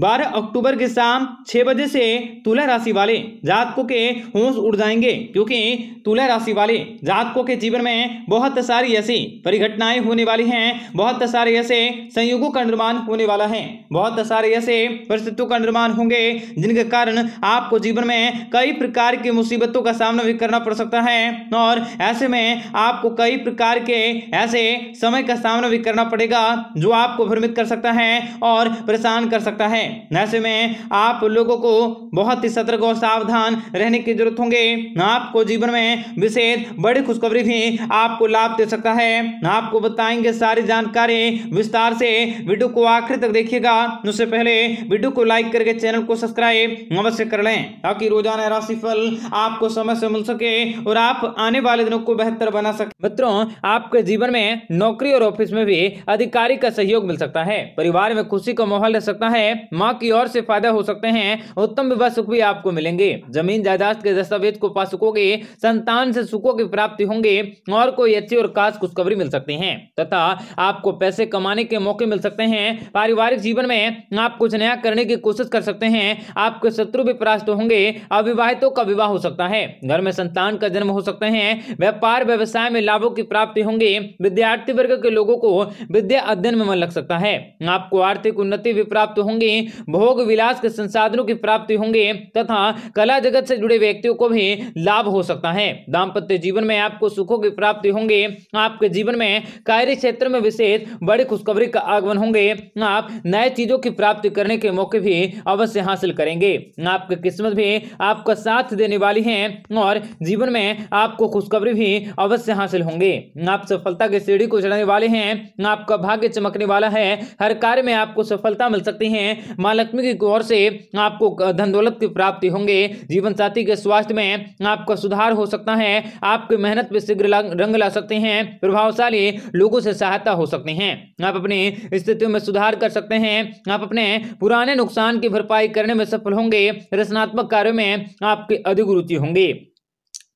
बारह अक्टूबर के शाम छह बजे से तुला राशि वाले जातकों के होश उड़ जाएंगे क्योंकि तुला राशि वाले जातकों के जीवन में बहुत सारी ऐसी परिघटनाएं होने वाली हैं बहुत सारे ऐसे संयोगों का निर्माण होने वाला है बहुत सारे ऐसे परिस्थितियों का निर्माण होंगे जिनके कारण आपको जीवन में कई प्रकार की मुसीबतों का सामना भी करना पड़ सकता है और ऐसे में आपको कई प्रकार के ऐसे समय का सामना भी करना पड़ेगा जो आपको भ्रमित कर सकता है और परेशान कर सकता है है ऐसे में आप लोगों को बहुत ही सतर्क और सावधान रहने की जरूरत होंगे आपको जीवन में विशेष बड़ी खुशखबरी भी आपको लाभ दे सकता है आपको बताएंगे सारी जानकारी विस्तार से वीडियो को आखिर तक देखिएगा उससे पहले वीडियो को लाइक करके चैनल को सब्सक्राइब अवश्य कर लें ताकि रोजाना राशिफल आपको समय से मिल सके और आप आने वाले दिनों को बेहतर बना सके मित्रों आपके जीवन में नौकरी और ऑफिस में भी अधिकारी का सहयोग मिल सकता है परिवार में खुशी का माहौल रह सकता है माँ की ओर से फायदा हो सकते हैं उत्तम विवाह सुख भी आपको मिलेंगे जमीन जायदाद के दस्तावेज को पा सकोगे संतान से सुखों की प्राप्ति होंगे और कोई अच्छी और खास खुशखबरी मिल सकती है तथा आपको पैसे कमाने के मौके मिल सकते हैं पारिवारिक जीवन में आप कुछ नया करने की कोशिश कर सकते हैं आपके शत्रु भी परास्त होंगे अविवाहितों का विवाह हो सकता है घर में संतान का जन्म हो सकते हैं व्यापार व्यवसाय में लाभों की प्राप्ति होंगे विद्यार्थी वर्ग के लोगों को विद्या अध्ययन में मन लग सकता है आपको आर्थिक उन्नति भी प्राप्त होंगी भोग विलास के संसाधनों की प्राप्ति होंगे तथा कला जगत से जुड़े व्यक्तियों को भी लाभ हो सकता है दाम्पत्य जीवन में आपको सुखों की प्राप्ति होंगे आपके जीवन में कार्य क्षेत्र में विशेष बड़ी खुशखबरी का आगमन होंगे आप नए चीजों की प्राप्ति करने के मौके भी अवश्य हासिल करेंगे आपकी किस्मत भी आपका साथ देने वाली है और जीवन में आपको खुशखबरी भी अवश्य हासिल होंगे आप सफलता की सीढ़ी को चढ़ाने वाले हैं आपका भाग्य चमकने वाला है हर कार्य में आपको सफलता मिल सकती है माँ लक्ष्मी की ओर से आपको धन दौलत की प्राप्ति होंगे जीवन साथी के स्वास्थ्य में आपका सुधार हो सकता है आपकी मेहनत पर शीघ्र रंग ला सकते हैं प्रभावशाली लोगों से सहायता हो सकते हैं आप अपनी स्थितियों में सुधार कर सकते हैं आप अपने पुराने नुकसान की भरपाई करने में सफल होंगे रचनात्मक कार्यों में आपकी अधिक रुचि होंगी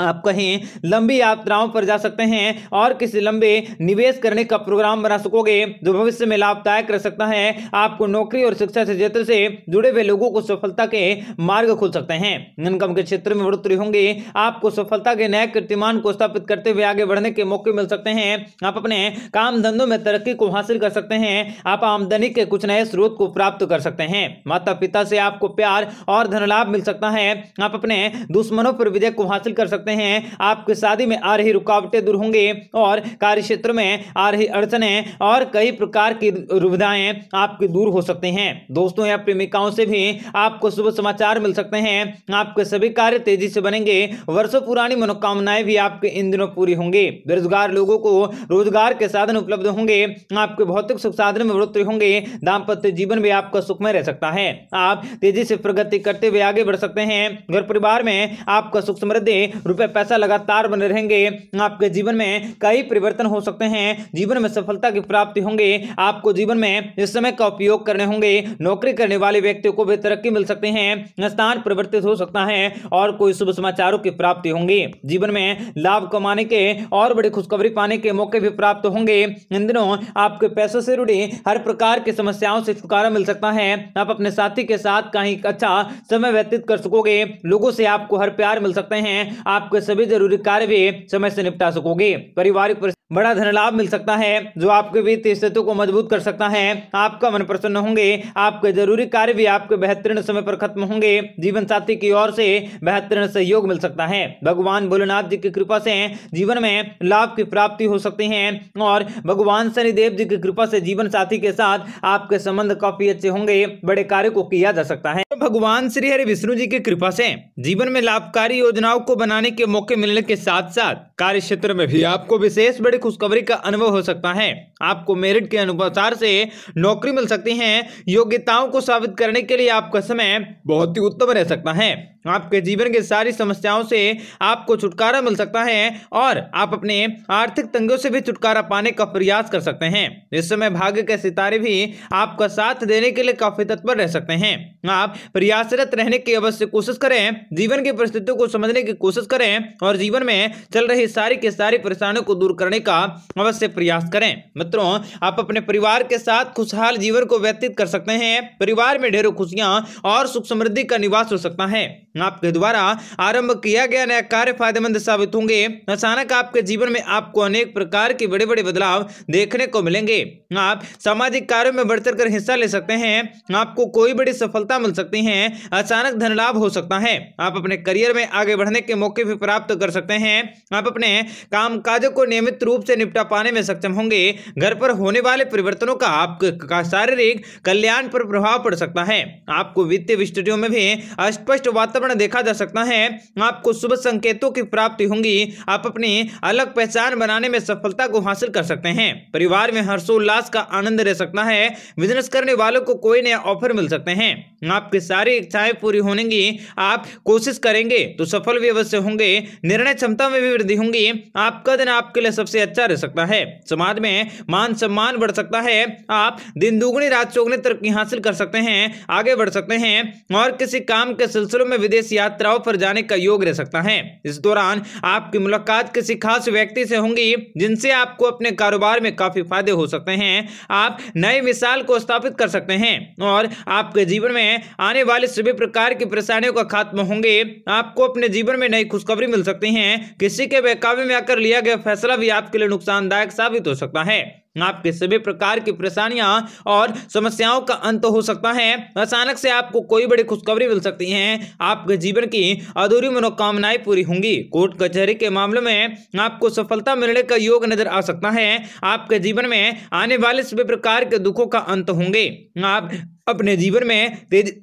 आप कहीं लंबी यात्राओं पर जा सकते हैं और किसी लंबे निवेश करने का प्रोग्राम बना सकोगे जो भविष्य में लाभदायक रह सकता है आपको नौकरी और शिक्षा से क्षेत्र से जुड़े हुए लोगों को सफलता के मार्ग खुल सकते हैं इनकम के क्षेत्र में बढ़ोतरी होंगी आपको सफलता के नए कीर्तिमान को स्थापित करते हुए आगे बढ़ने के मौके मिल सकते हैं आप अपने काम धंधों में तरक्की को हासिल कर सकते हैं आप आमदनी के कुछ नए स्रोत को प्राप्त कर सकते हैं माता पिता से आपको प्यार और धन लाभ मिल सकता है आप अपने दुश्मनों पर विजय को हासिल कर सकते सकते हैं आपकी शादी में आ रही रुकावटें दूर होंगे और कार्य क्षेत्र में आ रही अड़चने और कई प्रकार की रुविधाएं आपकी दूर हो सकते हैं दोस्तों या प्रेमिकाओं से भी आपको शुभ समाचार मिल सकते हैं आपके सभी कार्य तेजी से बनेंगे वर्षों पुरानी मनोकामनाएं भी आपके इन दिनों पूरी होंगी बेरोजगार लोगों को रोजगार के साधन उपलब्ध होंगे आपके भौतिक सुख साधन में बढ़ोतरी होंगे दाम्पत्य जीवन भी आपका सुखमय रह सकता है आप तेजी से प्रगति करते हुए आगे बढ़ सकते हैं घर परिवार में आपका सुख समृद्धि रुपए पैसा लगातार बने रहेंगे आपके जीवन में कई परिवर्तन हो सकते हैं जीवन में सफलता की प्राप्ति होंगे आपको जीवन में इस समय का उपयोग करने होंगे नौकरी करने वाले व्यक्तियों को भी तरक्की मिल सकती है स्थान परिवर्तित हो सकता है और कोई शुभ समाचारों की प्राप्ति होंगी जीवन में लाभ कमाने के और बड़ी खुशखबरी पाने के मौके भी प्राप्त होंगे इन दिनों आपके पैसों से जुड़ी हर प्रकार की समस्याओं से छुटकारा मिल सकता है आप अपने साथी के साथ कहीं अच्छा समय व्यतीत कर सकोगे लोगों से आपको हर प्यार मिल सकते हैं आप आपके सभी जरूरी कार्य भी समय से निपटा सकोगे पारिवारिक बड़ा धन लाभ मिल सकता है जो आपके वित्तीय स्थिति को मजबूत कर सकता है आपका मन प्रसन्न होंगे आपके जरूरी कार्य भी आपके बेहतरीन समय पर खत्म होंगे जीवन साथी की ओर से बेहतरीन सहयोग मिल सकता है भगवान भोलेनाथ जी की कृपा से जीवन में लाभ की प्राप्ति हो सकती है और भगवान शनिदेव जी की कृपा से जीवन साथी के साथ आपके संबंध काफी अच्छे होंगे बड़े कार्य को किया जा सकता है भगवान श्री हरि विष्णु जी की कृपा से जीवन में लाभकारी योजनाओं को बनाने के मौके मिलने के साथ साथ कार्य क्षेत्र में भी आपको विशेष बड़ी खुशखबरी का अनुभव हो सकता है आपको मेरिट के अनुसार से नौकरी मिल सकती है योग्यताओं को साबित करने के लिए आपका समय बहुत ही उत्तम रह सकता है आपके जीवन की सारी समस्याओं से आपको छुटकारा मिल सकता है और आप अपने आर्थिक तंगों से भी छुटकारा पाने का प्रयास कर सकते हैं इस समय भाग्य के सितारे भी आपका साथ देने के लिए काफी तत्पर रह सकते हैं आप प्रयासरत रहने की अवश्य कोशिश करें जीवन की परिस्थितियों को समझने की कोशिश करें और जीवन में चल रही सारी के सारी परेशानियों को दूर करने का अवश्य प्रयास करें मित्रों आप अपने परिवार के साथ खुशहाल जीवन को व्यतीत कर सकते हैं परिवार में ढेरों खुशियां और सुख समृद्धि का निवास हो सकता है आपके द्वारा आरंभ किया गया नया कार्य फायदेमंद साबित होंगे अचानक आपके जीवन में आपको अनेक प्रकार के बड़े बड़े बदलाव देखने को मिलेंगे आप सामाजिक कार्यों में बढ़ चढ़ कर हिस्सा ले सकते हैं आपको कोई बड़ी सफलता मिल सकती है अचानक धन लाभ हो सकता है आप अपने करियर में आगे बढ़ने के मौके भी प्राप्त कर सकते हैं आप अपने काम को नियमित रूप से निपटा पाने में सक्षम होंगे घर पर होने वाले परिवर्तनों का आपके शारीरिक कल्याण पर प्रभाव पड़ सकता है आपको वित्तीय स्थितियों में भी अस्पष्ट वातावरण वातावरण देखा जा सकता है आपको शुभ संकेतों की प्राप्ति होंगी आप अपनी अलग पहचान बनाने में सफलता को हासिल कर सकते हैं परिवार में हर्षोल्लास का आनंद रह सकता है बिजनेस करने वालों को कोई नया ऑफर मिल सकते हैं आपकी सारी इच्छाएं पूरी होनेगी आप कोशिश करेंगे तो सफल भी अवश्य होंगे निर्णय क्षमता में भी वृद्धि होंगी आपका दिन आपके लिए सबसे अच्छा रह सकता है समाज में मान सम्मान बढ़ सकता है आप दिन दुगुनी रात चौगनी तरक्की हासिल कर सकते हैं आगे बढ़ सकते हैं और किसी काम के सिलसिलों में विदेश यात्राओं पर जाने का योग रह सकता है इस दौरान आपकी मुलाकात किसी खास व्यक्ति से होंगी जिनसे आपको अपने कारोबार में काफी फायदे हो सकते हैं आप नए मिसाल को स्थापित कर सकते हैं और आपके जीवन में आने वाले सभी प्रकार की परेशानियों का खात्मा होंगे आपको अपने जीवन में नई खुशखबरी मिल सकती है किसी के बेकाबे में आकर लिया गया फैसला भी आपके लिए नुकसानदायक साबित हो सकता है आपके सभी प्रकार की परेशानियां और समस्याओं का अंत हो सकता है अचानक से आपको कोई बड़ी खुशखबरी मिल सकती है आपके जीवन की अधूरी मनोकामनाएं पूरी होंगी कोर्ट कचहरी के मामले में आपको सफलता मिलने का योग नजर आ सकता है आपके जीवन में आने वाले सभी प्रकार के दुखों का अंत होंगे आप अपने जीवन में तेजी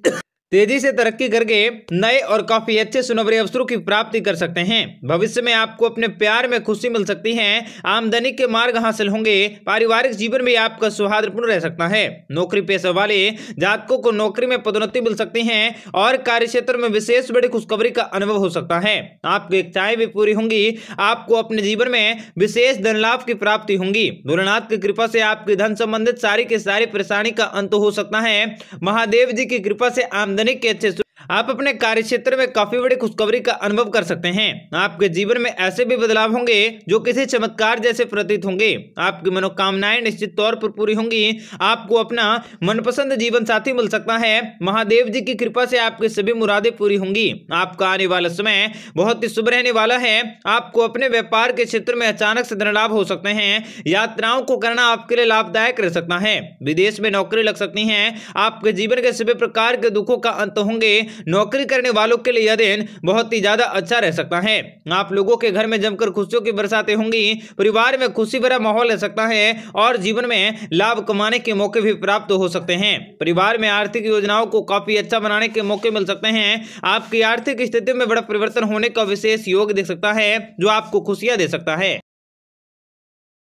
तेजी से तरक्की करके नए और काफी अच्छे सुनवरे अवसरों की प्राप्ति कर सकते हैं भविष्य में आपको अपने प्यार में खुशी मिल सकती है आमदनी के मार्ग हासिल होंगे पारिवारिक जीवन में आपका सौहार्दपूर्ण रह सकता है नौकरी पेशा वाले जातकों को नौकरी में पदोन्नति मिल सकती है और कार्य क्षेत्र में विशेष बड़ी खुशखबरी का अनुभव हो सकता है आपकी इच्छाएं भी पूरी होंगी आपको अपने जीवन में विशेष धन लाभ की प्राप्ति होंगी भोलेनाथ की कृपा से आपकी धन संबंधित सारी के सारी परेशानी का अंत हो सकता है महादेव जी की कृपा से आमदनी आमदनी कैसे आप अपने कार्य क्षेत्र में काफी बड़ी खुशखबरी का अनुभव कर सकते हैं आपके जीवन में ऐसे भी बदलाव होंगे जो किसी चमत्कार जैसे प्रतीत होंगे आपकी मनोकामनाएं निश्चित तौर पर पूरी होंगी आपको अपना मनपसंद जीवन साथी मिल सकता है महादेव जी की कृपा से आपकी सभी मुरादें पूरी होंगी आपका आने वाला समय बहुत ही शुभ रहने वाला है आपको अपने व्यापार के क्षेत्र में अचानक से धन लाभ हो सकते हैं यात्राओं को करना आपके लिए लाभदायक रह सकता है विदेश में नौकरी लग सकती है आपके जीवन के सभी प्रकार के दुखों का अंत होंगे नौकरी करने वालों के लिए यह दिन बहुत ही ज़्यादा अच्छा रह सकता है आप लोगों के घर में जमकर खुशियों की बरसातें होंगी परिवार में खुशी भरा माहौल रह सकता है और जीवन में लाभ कमाने के मौके भी प्राप्त हो सकते हैं परिवार में आर्थिक योजनाओं को काफ़ी अच्छा बनाने के मौके मिल सकते हैं आपकी आर्थिक स्थिति में बड़ा परिवर्तन होने का विशेष योग दे सकता है जो आपको खुशियां दे सकता है